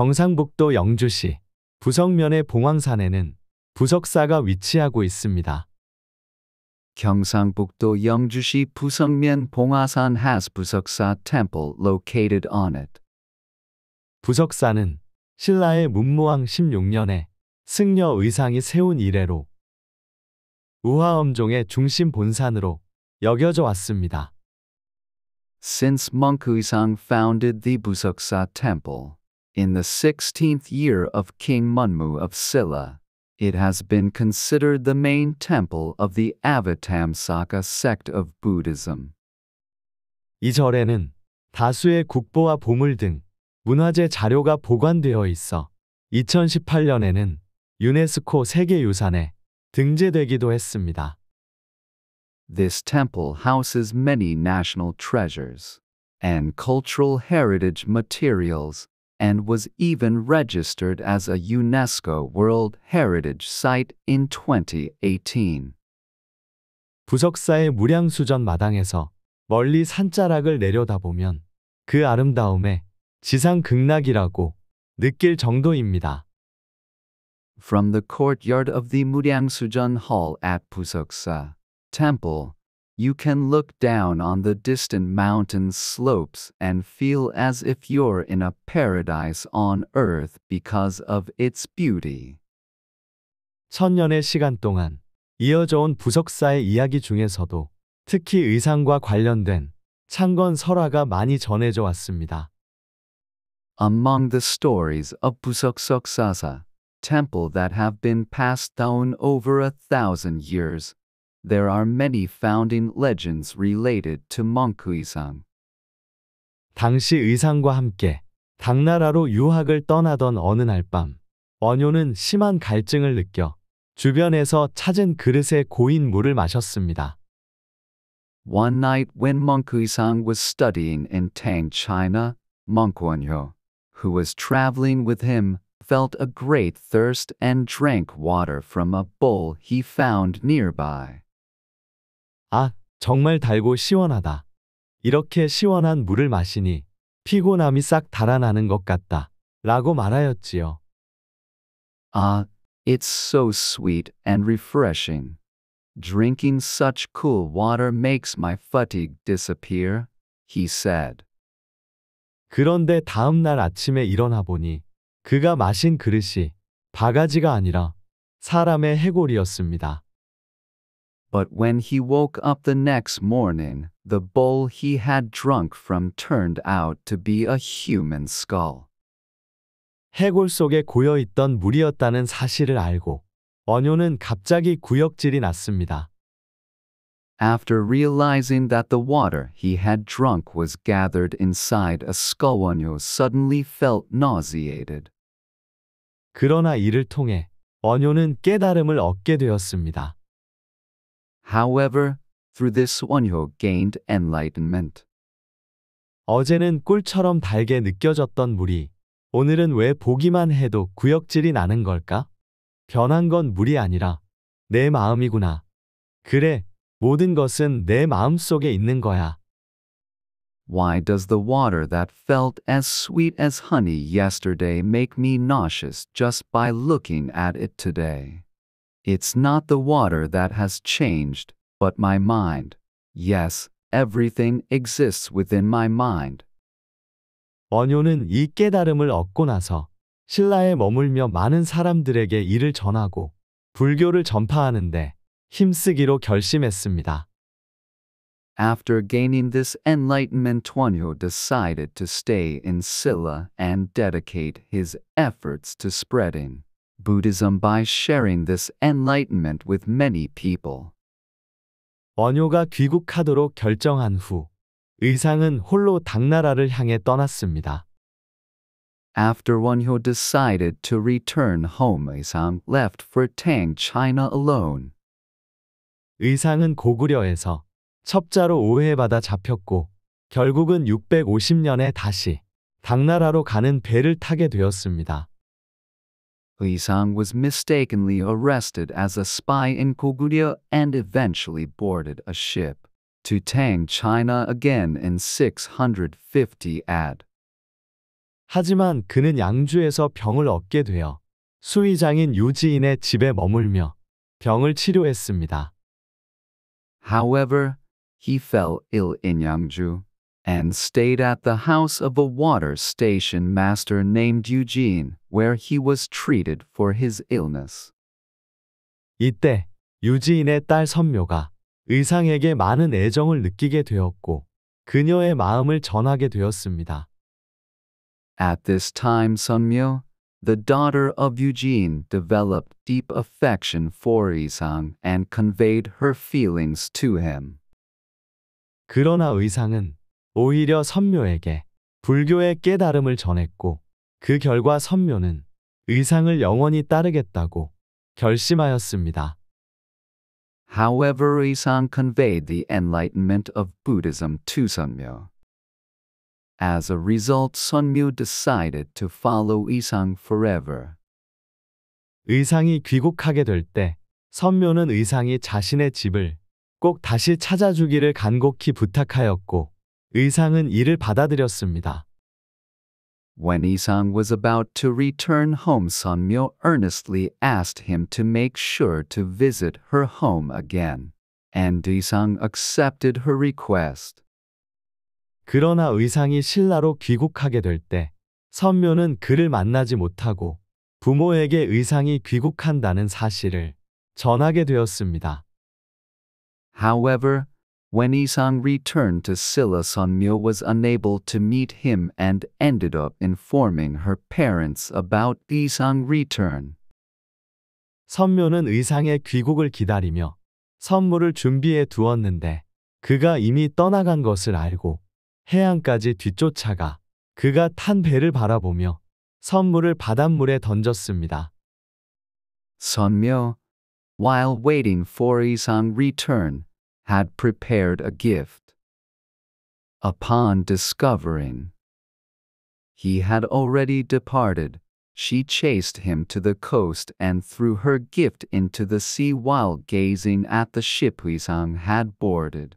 경상북도 영주시 부석면의 봉황산에는 부석사가 위치하고 있습니다. 경상북도 영주시 부석면 봉화산 has 부석사 temple located on it. 부석사는 신라의 문무왕 16년에 승려 의상이 세운 이래로 우화엄종의 중심 본산으로 여겨져 왔습니다. Since Monk Uisang founded the Busoksa Temple, in the 16th year of King Munmu of Silla. It has been considered the main temple of the Avatamsaka sect of Buddhism. 이 절에는 다수의 국보와 보물 등 문화재 자료가 보관되어 있어 2018년에는 유네스코 세계유산에 등재되기도 했습니다. This temple houses many national treasures and cultural heritage materials and was even registered as a UNESCO World Heritage Site in 2018. 부석사의 무량수전 마당에서 멀리 산자락을 내려다보면 그 아름다움에 지상 극락이라고 느낄 정도입니다. From the courtyard of the Muryangsujeon Hall at Pusoksa Temple, you can look down on the distant mountain slopes and feel as if you're in a paradise on earth because of its beauty. 천년의 시간 동안 이어져 온 부석사의 이야기 중에서도 특히 의상과 관련된 창건 설화가 많이 전해져 왔습니다. Among the stories of Buseokseoksaza, temple that have been passed down over a thousand years, there are many founding legends related to 몽크의상. 당시 의상과 함께 당나라로 유학을 떠나던 어느 날 밤, 원효는 심한 갈증을 느껴 주변에서 찾은 그릇에 고인 물을 마셨습니다. One night when 몽크의상 was studying in Tang, China, Monk 몽크원효, who was traveling with him, felt a great thirst and drank water from a bowl he found nearby. 아, 정말 달고 시원하다. 이렇게 시원한 물을 마시니 피곤함이 싹 달아나는 것 같다. 라고 말하였지요. a 아, it's so sweet and refreshing. Drinking such cool water makes my fatigue disappear, he said. 그런데 다음 날 아침에 일어나 보니 그가 마신 그릇이 바가지가 아니라 사람의 해골이었습니다. But when he woke up the next morning, the bowl he had drunk from turned out to be a human skull. 해골 속에 고여 있던 물이었다는 사실을 알고 갑자기 구역질이 났습니다. After realizing that the water he had drunk was gathered inside a skull, Onyo suddenly felt nauseated. 그러나 이를 통해 원효는 깨달음을 얻게 되었습니다. However, through this Wonho gained enlightenment. 어제는 꿀처럼 달게 느껴졌던 물이 오늘은 왜 보기만 해도 구역질이 나는 걸까? 변한 건 물이 아니라 내 마음이구나. 그래, 모든 것은 내 마음 속에 있는 거야. Why does the water that felt as sweet as honey yesterday make me nauseous just by looking at it today? It's not the water that has changed, but my mind. Yes, everything exists within my mind. 원효는 이 깨달음을 얻고 나서 신라에 머물며 많은 사람들에게 이를 전하고 불교를 전파하는데 힘쓰기로 결심했습니다. After gaining this enlightenment, Tuanyu decided to stay in Silla and dedicate his efforts to spreading Buddhism by sharing this enlightenment with many people. 원효가 귀국하도록 결정한 후 의상은 홀로 당나라를 향해 떠났습니다. After Wonhyo decided to return home, Isang left for Tang China alone. 의상은 고구려에서 첩자로 오해받아 잡혔고 결국은 650년에 다시 당나라로 가는 배를 타게 되었습니다. Li Sang was mistakenly arrested as a spy in Koguryo and eventually boarded a ship to Tang, China again in 650 AD. 하지만 그는 양주에서 병을 얻게 되어 수의장인 유지인의 집에 머물며 병을 치료했습니다. However, he fell ill in Yangju and stayed at the house of a water station master named Eugene, where he was treated for his illness. 이때 유지인의 딸 선묘가 의상에게 많은 애정을 느끼게 되었고 그녀의 마음을 전하게 되었습니다. At this time Sunmyo, the daughter of Eugene developed deep affection for Isang and conveyed her feelings to him. 그러나 의상은 오히려 선묘에게 불교의 깨달음을 전했고 그 결과 선묘는 의상을 영원히 따르겠다고 결심하였습니다. However, Isang conveyed the enlightenment of Buddhism to Sunmyo. As a result, Sunmyo decided to follow Isang forever. 의상이 귀국하게 될 때 선묘는 의상이 자신의 집을 꼭 다시 찾아주기를 간곡히 부탁하였고 의상은 이를 받아들였습니다. When Isang was about to return home, Sunmyo earnestly asked him to make sure to visit her home again, and Isang accepted her request. 그러나 의상이 신라로 귀국하게 될 때, 선묘는 그를 만나지 못하고 부모에게 의상이 귀국한다는 사실을 전하게 되었습니다. However, When Isang returned to Silla, Sunmyo was unable to meet him and ended up informing her parents about Isang's return. 선묘는 의상의 귀국을 기다리며 선물을 준비해 두었는데 그가 이미 떠나간 것을 알고 해안까지 뒤쫓아가 그가 탄 배를 바라보며 선물을 바닷물에 던졌습니다. 선묘, while waiting for Isang's return, had prepared a gift. Upon discovering he had already departed, she chased him to the coast and threw her gift into the sea while gazing at the ship Huisang had boarded.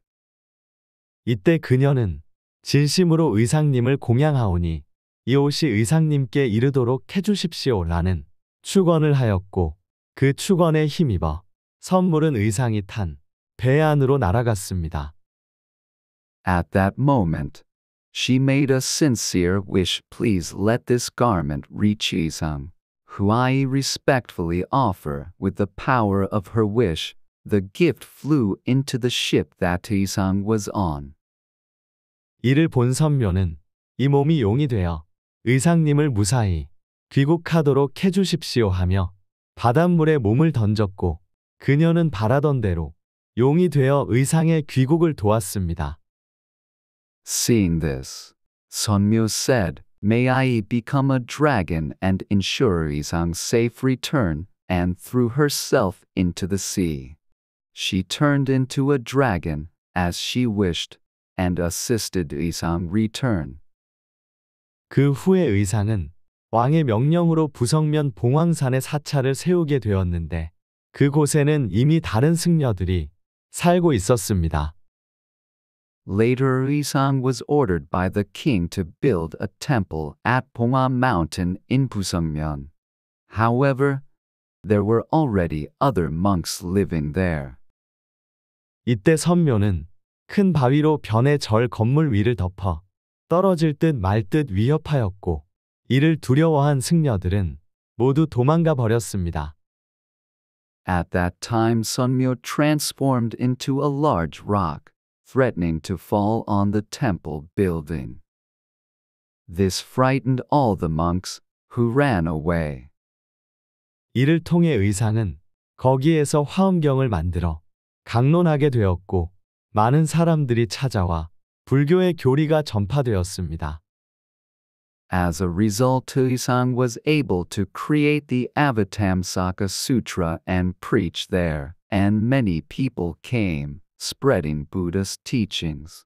이때 그녀는 진심으로 의상님을 공양하오니 이 옷이 의상님께 이르도록 해주십시오라는 축원을 하였고 그 축원에 힘입어 선물은 의상이 탄배 안으로 날아갔습니다. At that moment, she made a sincere wish please let this garment reach Isang, who I respectfully offer with the power of her wish. The gift flew into the ship that Isang was on. 이를 본 선묘는 이 몸이 용이 되어 의상님을 무사히 귀국하도록 해주십시오 하며 바닷물에 몸을 던졌고 그녀는 바라던 대로 용이 되어 의상의 귀곡을 도왔습니다. Seeing this, Sonmyo said, May I become a dragon and ensure Isang's safe return, and threw herself into the sea. She turned into a dragon, as she wished, and assisted Isang return. 그 후에 의상은 왕의 명령으로 부성면 봉황산의 사찰을 세우게 되었는데 그곳에는 이미 다른 승려들이 살고 있었습니다. Later, Yisang was ordered by the king to build a temple at Pongwa Mountain in Pusongmyeon. However, there were already other monks living there. 이때 선묘는 큰 바위로 변해 절 건물 위를 덮어 떨어질 듯 말 듯 위협하였고 이를 두려워한 승려들은 모두 도망가 버렸습니다. At that time Sunmyo transformed into a large rock, threatening to fall on the temple building. This frightened all the monks, who ran away. 이를 통해 의상은 거기에서 화엄경을 만들어 강론하게 되었고 많은 사람들이 찾아와 불교의 교리가 전파되었습니다. As a result, Tuisang was able to create the Avatamsaka Sutra and preach there, and many people came, spreading Buddhist teachings.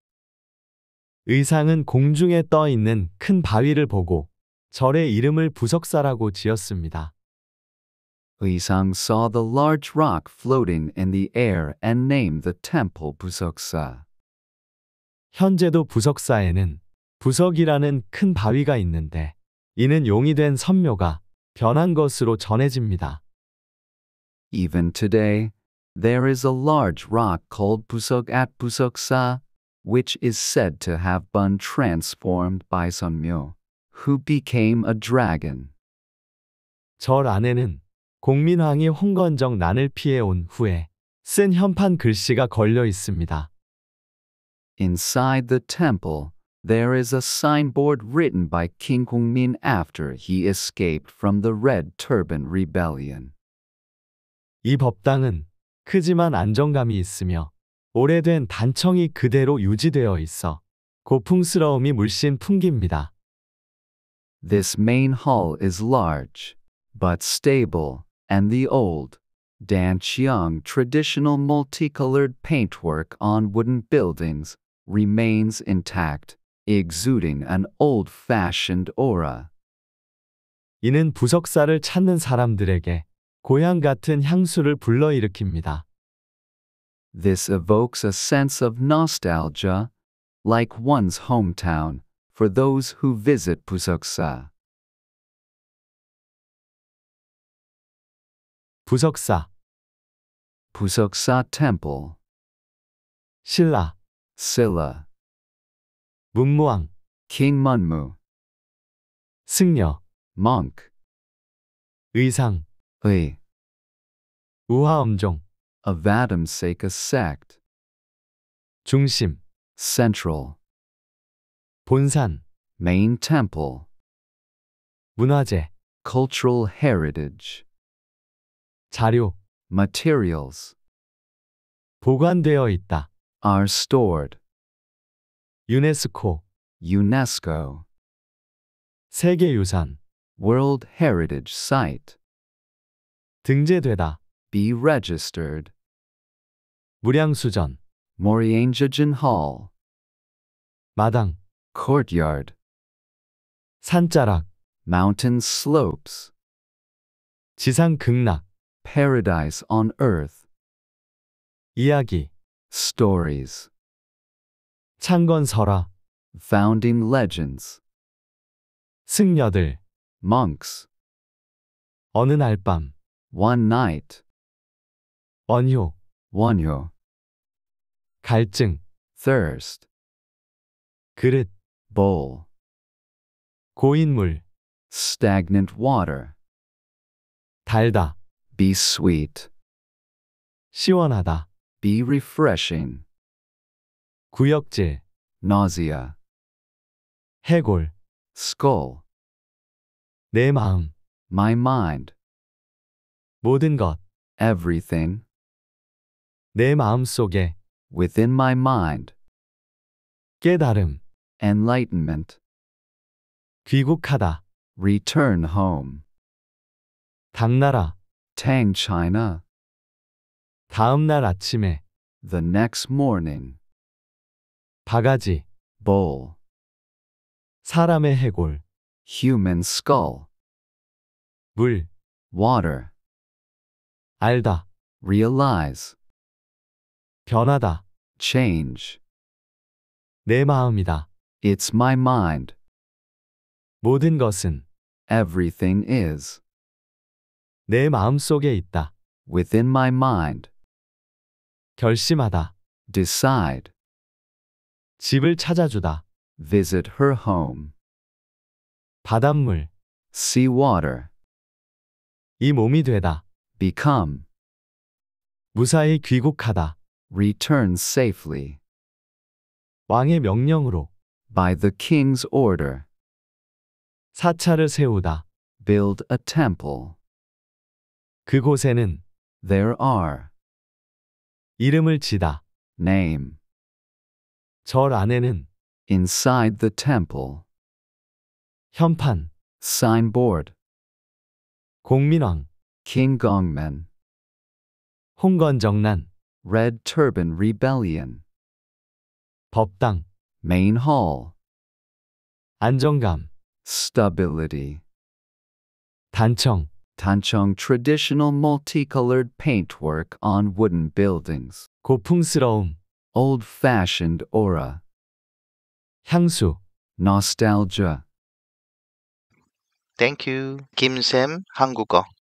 의상은 공중에 떠 있는 큰 바위를 보고 절의 이름을 부석사라고 지었습니다. Lisang saw the large rock floating in the air and named the temple Busoksa. 현재도 부석사에는 부석이라는 큰 바위가 있는데 이는 용이 된 선묘가 변한 것으로 전해집니다. Even today, there is a large rock called Busok at Busoksa, which is said to have been transformed by Sunmyo, who became a dragon. 절 안에는 공민왕이 홍건정 난을 피해 온 후에 쓴 현판 글씨가 걸려 있습니다. Inside the temple, There is a signboard written by King Min after he escaped from the Red Turban Rebellion. 이 법당은 크지만 안정감이 있으며 오래된 단청이 그대로 유지되어 있어 고풍스러움이 물씬 풍깁니다. This main hall is large, but stable, and the old, Danqiang traditional multicolored paintwork on wooden buildings remains intact exuding an old-fashioned aura. 이는 부석사를 찾는 사람들에게 고향 같은 향수를 불러일으킵니다. This evokes a sense of nostalgia, like one's hometown, for those who visit Busoksa. 부석사 Busoksa Temple Silla Silla 문무왕 King Munmu 승려 Monk 의상 의 우하엄종 A Vadamsaka sect 중심 Central 본산 Main temple 문화재 Cultural heritage 자료 Materials 보관되어 있다 are stored 유네스코 UNESCO 세계유산 World Heritage Site 등재되다 Be registered 무량수전 Moriangejan Hall 마당 Courtyard 산자락 Mountain slopes 지상 극락 Paradise on earth 이야기 Stories 창건설화 Founding legends. 승려들 Monks. 어느 날밤 One night. 원효 원효. 갈증 Thirst. 그릇 Bowl. 고인물 Stagnant water. 달다 Be sweet. 시원하다 Be refreshing. 구역질 nausea 해골 skull 내 마음 my mind 모든 것 everything 내 마음 속에 within my mind 깨달음 enlightenment 귀국하다 return home 당나라 Tang China 다음 날 아침에 the next morning 바가지 bowl 사람의 해골 human skull 물 water 알다 realize 변하다 change 내 마음이다 it's my mind 모든 것은 everything is 내 마음 속에 있다 within my mind 결심하다 decide 집을 찾아주다. visit her home. 바닷물, sea water. 이 몸이 되다. become. 무사히 귀국하다. return safely. 왕의 명령으로 by the king's order. 사찰을 세우다. build a temple. 그곳에는 there are 이름을 지다. name 절 안에는 inside the temple 현판 signboard 공민왕 King Gongmen 홍건정난 Red Turban Rebellion 법당 Main Hall 안정감 Stability 단청 Tanchong traditional multicolored paintwork on wooden buildings 고풍스러움 old-fashioned aura. 향수, nostalgia. Thank you. Kim Sam, 한국어.